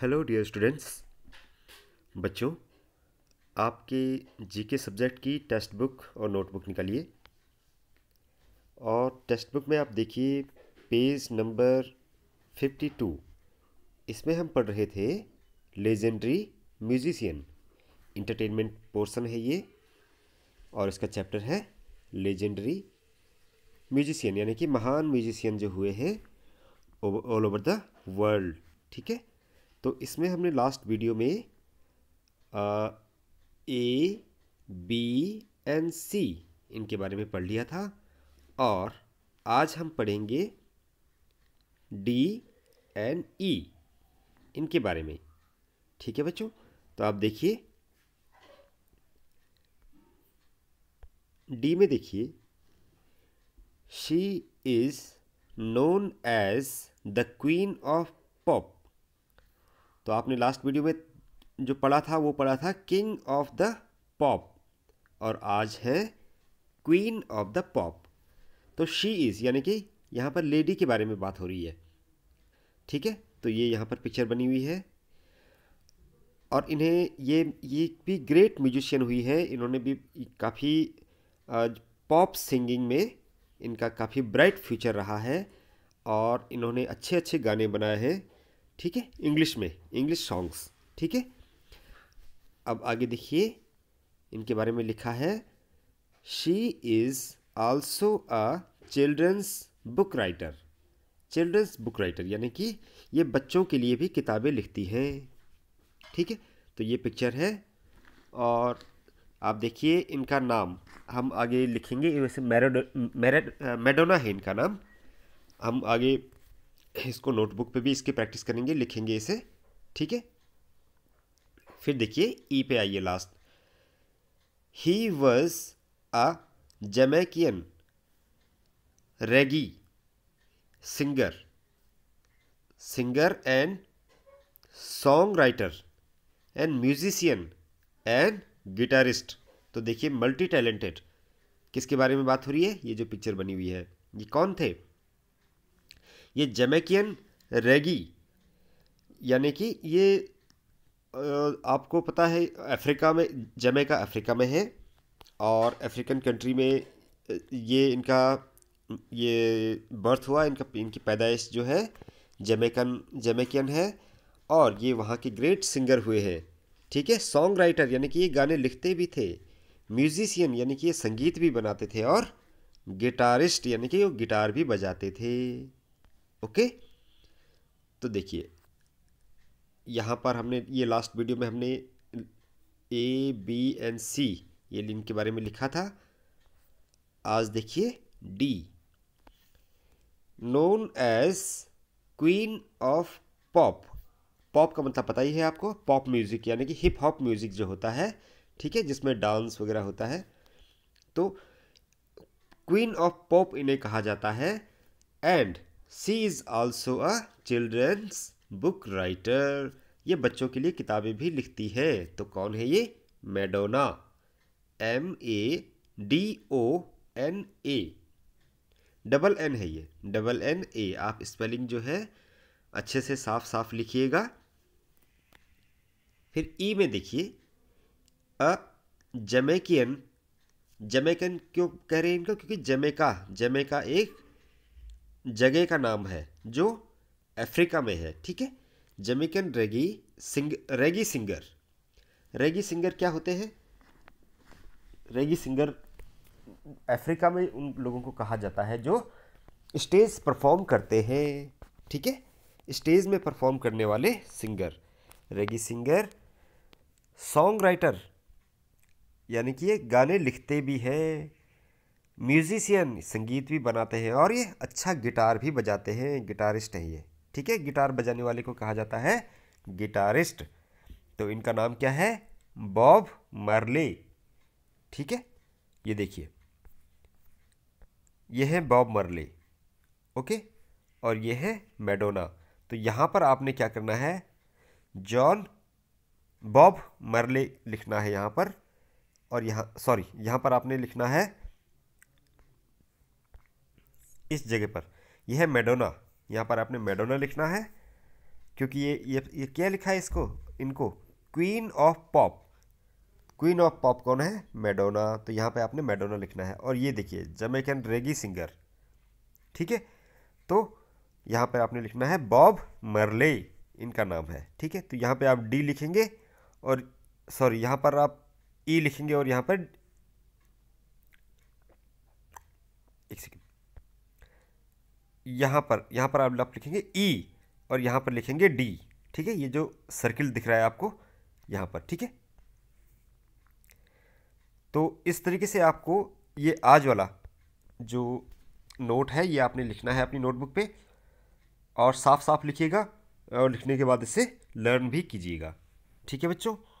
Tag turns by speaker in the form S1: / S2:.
S1: hello dear students बच्चों आपके GK subject की टेस्ट बुक और नोटबुक निकालिए और टेक्स्ट बुक में आप देखिए पेज नंबर फिफ्टी टू इसमें हम पढ़ रहे थे लेजेंडरी म्यूजिशियन इंटरटेनमेंट पोर्शन है ये और इसका चैप्टर है लेजेंडरी म्यूजिशियन यानी कि महान म्यूजिशियन जो हुए हैं ऑल ओवर द वर्ल्ड ठीक है तो इसमें हमने लास्ट वीडियो में ए बी एंड सी इनके बारे में पढ़ लिया था और आज हम पढ़ेंगे डी एंड ई इनके बारे में ठीक है बच्चों तो आप देखिए डी में देखिए she is known as the queen of pop तो आपने लास्ट वीडियो में जो पढ़ा था वो पढ़ा था किंग ऑफ द पॉप और आज है क्वीन ऑफ द पॉप तो शी इज़ यानी कि यहाँ पर लेडी के बारे में बात हो रही है ठीक है तो ये यहाँ पर पिक्चर बनी हुई है और इन्हें ये ये भी ग्रेट म्यूजिशियन हुई है इन्होंने भी काफ़ी पॉप सिंगिंग में इनका काफ़ी ब्राइट फ्यूचर रहा है और इन्होंने अच्छे अच्छे गाने बनाए हैं ठीक है इंग्लिश में इंग्लिश सॉन्ग्स ठीक है अब आगे देखिए इनके बारे में लिखा है she is also a children's book writer children's book writer यानी कि ये बच्चों के लिए भी किताबें लिखती हैं ठीक है तो ये पिक्चर है और आप देखिए इनका नाम हम आगे लिखेंगे वैसे मैरोडो मैरेड मेडोना है इनका नाम हम आगे इसको नोटबुक पे भी इसकी प्रैक्टिस करेंगे लिखेंगे इसे ठीक है फिर देखिए ई e पे आइए last he was a Jamaican reggae singer singer and songwriter and musician and guitarist तो देखिए मल्टी टैलेंटेड किसके बारे में बात हो रही है ये जो पिक्चर बनी हुई है ये कौन थे ये जमैकियन रेगी यानी कि ये आपको पता है अफ्रीका में जमैका अफ्रीका में है और अफ्रीकन कंट्री में ये इनका ये बर्थ हुआ इनका इनकी पैदाइश जो है जमैकन जमैकियन है और ये वहाँ के ग्रेट सिंगर हुए हैं ठीक है सॉन्ग राइटर यानी कि ये गाने लिखते भी थे म्यूजिशियन यानी कि ये संगीत भी बनाते थे और गिटारिस्ट यानी कि वो गिटार भी बजाते थे ओके तो देखिए यहाँ पर हमने ये लास्ट वीडियो में हमने ए बी एंड सी ये लिंक के बारे में लिखा था आज देखिए D known as queen of pop pop का मतलब पता ही है आपको पॉप म्यूज़िक यानी कि हिप हॉप म्यूज़िक जो होता है ठीक है जिसमें डांस वगैरह होता है तो क्वीन ऑफ पॉप इन्हें कहा जाता है and she is also a children's book writer ये बच्चों के लिए किताबें भी लिखती है तो कौन है ये Madonna M A D O N A double N है ये डबल एन ए आप स्पेलिंग जो है अच्छे से साफ साफ लिखिएगा फिर ई e में देखिए अ जमेकियन जमेकन क्यों कह रहे हैं इनको क्योंकि जमेका जमेका एक जगह का नाम है जो अफ्रीका में है ठीक है जमिकन रेगी सिंग रेगी सिंगर रेगी सिंगर क्या होते हैं रेगी सिंगर अफ्रीका में उन लोगों को कहा जाता है जो स्टेज परफॉर्म करते हैं ठीक है स्टेज में परफॉर्म करने वाले singer reggae singer songwriter यानी कि ये गाने लिखते भी हैं म्यूजिशियन संगीत भी बनाते हैं और ये अच्छा गिटार भी बजाते हैं गिटारिस्ट हैं ये ठीक है गिटार बजाने वाले को कहा जाता है गिटारिस्ट तो इनका नाम क्या है बॉब मर्ले ठीक है ये देखिए ये है बॉब मर्ले ओके और ये है मैडोना तो यहाँ पर आपने क्या करना है जॉन बॉब मर्ले लिखना है यहाँ पर और यहाँ सॉरी यहाँ पर आपने लिखना है इस जगह पर यह है मेडोना यहाँ पर आपने मेडोना लिखना है क्योंकि ये ये, ये क्या लिखा है इसको इनको queen of pop queen of pop कौन है मेडोना तो यहाँ पे आपने मेडोना लिखना है और ये देखिए जमेकन रेगी सिंगर ठीक है तो यहाँ पर आपने लिखना है बॉब मरले इनका नाम है ठीक है तो यहाँ पर आप डी लिखेंगे और सॉरी यहाँ पर आप ई लिखेंगे और यहाँ पर एक सेकेंड यहाँ पर यहाँ पर आप लिखेंगे ई e और यहाँ पर लिखेंगे डी ठीक है ये जो सर्किल दिख रहा है आपको यहाँ पर ठीक है तो इस तरीके से आपको ये आज वाला जो नोट है ये आपने लिखना है अपनी नोटबुक पे और साफ साफ लिखिएगा और लिखने के बाद इसे लर्न भी कीजिएगा ठीक है बच्चों